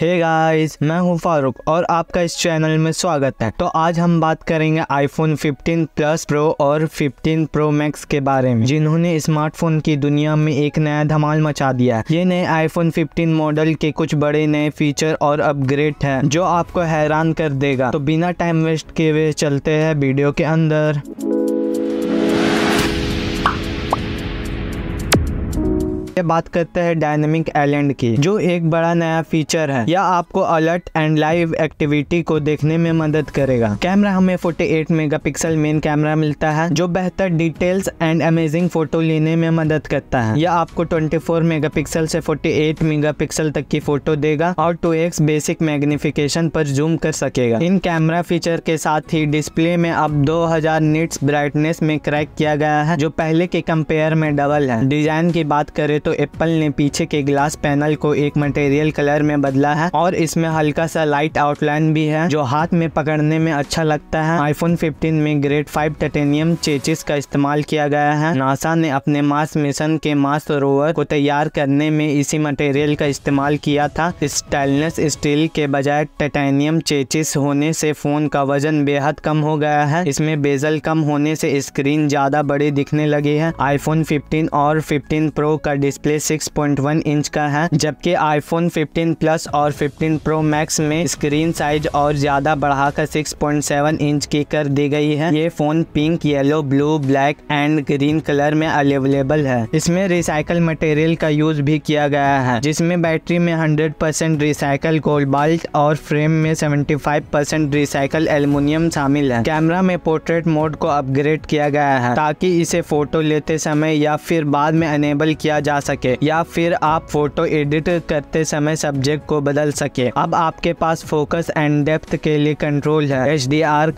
हे hey guys मैं हूं फारूक और आपका इस चैनल में स्वागत है तो आज हम बात करेंगे आईफोन 15 प्लस प्रो और 15 प्रो मैक्स के बारे में जिन्होंने स्मार्टफोन की दुनिया में एक नया धमाल मचा दिया है ये नए आईफोन 15 मॉडल के कुछ बड़े नए फीचर और अपग्रेड हैं जो आपको हैरान कर देगा तो बिना टाइम वेस्ट किए हुए चलते हैं वीडियो के अंदर ये बात करते हैं डायनेमिक एलेंड की जो एक बड़ा नया फीचर है यह आपको अलर्ट एंड लाइव एक्टिविटी को देखने में मदद करेगा कैमरा हमें 48 मेगापिक्सल मेन कैमरा मिलता है जो बेहतर डिटेल्स एंड अमेजिंग फोटो लेने में मदद करता है यह आपको 24 मेगापिक्सल से 48 मेगापिक्सल तक की फोटो देगा और 2x बेसिक मैग्निफिकेशन पर जूम कर सकेगा इन कैमरा फीचर के साथ ही डिस्प्ले में अब 2000 निट्स ब्राइटनेस में क्रैक किया गया है जो पहले के कम्पेयर में डबल है डिजाइन की बात करें तो एप्पल ने पीछे के ग्लास पैनल को एक मटेरियल कलर में बदला है और इसमें हल्का सा लाइट आउटलाइन भी है जो हाथ में पकड़ने में अच्छा लगता है आईफोन 15 में ग्रेड 5 टेटेनियम चेचिस का इस्तेमाल किया गया है नासा ने अपने मास मिशन के मास रोवर को तैयार करने में इसी मटेरियल का इस्तेमाल किया था स्टेनलेस स्टील के बजाय टेटेनियम चेचिस होने से फोन का वजन बेहद कम हो गया है इसमें बेजल कम होने से स्क्रीन ज्यादा बड़ी दिखने लगी है आईफोन 15 और 15 प्रो का डिस्प्ले 6.1 इंच का है जबकि आईफोन 15 प्लस और 15 प्रो मैक्स में स्क्रीन साइज और ज्यादा बढ़ाकर 6.7 इंच की कर दी गई है ये phone pink yellow blue black and green colour में अवेलेबल है इसमें रिसाइकल मटेरियल का यूज भी किया गया है जिसमें बैटरी में 100 परसेंट रिसाइकल गोल्ड और फ्रेम में 75 परसेंट रिसाइकल एल्यूमिनियम शामिल है कैमरा में पोर्ट्रेट मोड को अपग्रेड किया गया है ताकि इसे फोटो लेते समय या फिर बाद में अनेबल किया जा सके या फिर आप फोटो एडिट करते समय सब्जेक्ट को बदल सके अब आपके पास फोकस एंड डेप्थ के लिए कंट्रोल है एच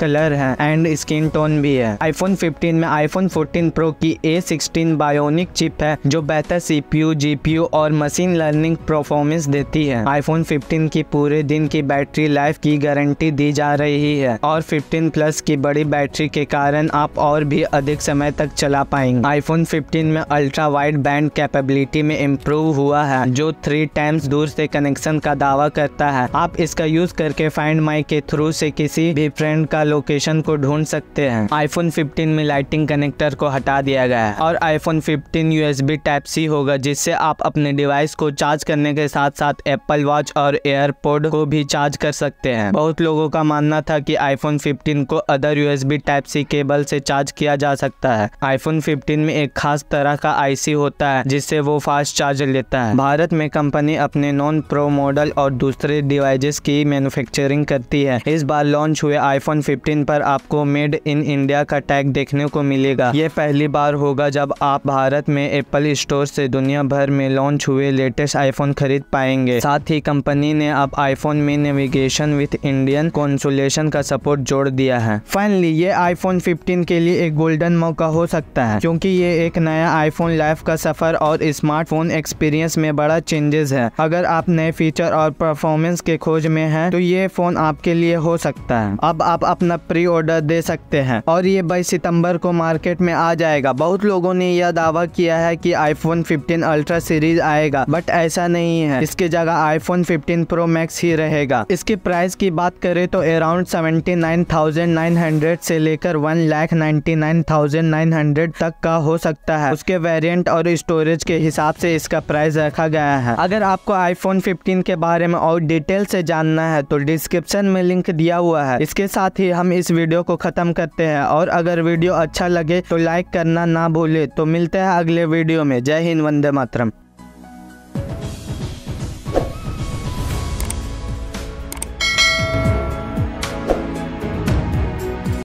कलर है एंड स्किन टोन भी है आईफोन 15 में आईफोन 14 प्रो की ए सिक्सटीन बायोनिक चिप है जो बेहतर सीपीयू जीपीयू और मशीन लर्निंग परफॉर्मेंस देती है आईफोन 15 की पूरे दिन की बैटरी लाइफ की गारंटी दी जा रही है और 15 प्लस की बड़ी बैटरी के कारण आप और भी अधिक समय तक चला पाएंगे आईफोन 15 में ultra wide band capability stability में इम्प्रूव हुआ है जो थ्री टाइम्स दूर से कनेक्शन का दावा करता है आप इसका यूज करके फाइंड माई के थ्रू से किसी भी फ्रेंड का लोकेशन को ढूंढ सकते हैं आईफोन 15 में लाइटिंग कनेक्टर को हटा दिया गया है और आईफोन 15 यूएसबी टाइप सी होगा जिससे आप अपने डिवाइस को चार्ज करने के साथ साथ एप्पल वॉच और एयरपोड को भी चार्ज कर सकते हैं बहुत लोगों का मानना था की आईफोन फिफ्टीन को other B type C cable से चार्ज किया जा सकता है आईफोन फिफ्टीन में एक खास तरह का आईसी होता है जिससे वो फास्ट चार्जर लेता है भारत में कंपनी अपने नॉन प्रो मॉडल और दूसरे डिवाइजेस की मैन्युफैक्चरिंग करती है इस बार लॉन्च हुए आईफोन 15 पर आपको मेड इन इंडिया का टैग देखने को मिलेगा ये पहली बार होगा जब आप भारत में एप्पल स्टोर से दुनिया भर में लॉन्च हुए लेटेस्ट आईफोन खरीद पाएंगे साथ ही कंपनी ने अब आईफोन में नेविगेशन विथ इंडियन कॉन्सुलेशन का सपोर्ट जोड़ दिया है फाइनली ये आईफोन 15 के लिए एक गोल्डन मौका हो सकता है क्योंकि ये एक नया आईफोन लाइफ का सफर और स्मार्टफोन एक्सपीरियंस में बड़ा चेंजेस है अगर आप नए फीचर और परफॉर्मेंस के खोज में हैं तो ये फ़ोन आपके लिए हो सकता है अब आप अपना प्री ऑर्डर दे सकते हैं और ये बाईस सितम्बर को मार्केट में आ जाएगा बहुत लोगों ने यह दावा किया है iPhone fifteen ultra series आएगा बट ऐसा नहीं है इसके जगह आईफोन फिफ्टीन प्रो मैक्स ही रहेगा इसके प्राइस की बात करें तो around seventy nine nine thousand hundred से लेकर one ninety nine nine thousand hundred तक का हो सकता है उसके वेरिएंट और स्टोरेज के के हिसाब से इसका प्राइस रखा गया है अगर आपको आईफोन 15 के बारे में और डिटेल से जानना है तो डिस्क्रिप्शन में लिंक दिया हुआ है इसके साथ ही हम इस वीडियो को खत्म करते हैं और अगर वीडियो अच्छा लगे तो लाइक करना ना भूले तो मिलते हैं अगले वीडियो में जय हिंद वंदे मातरम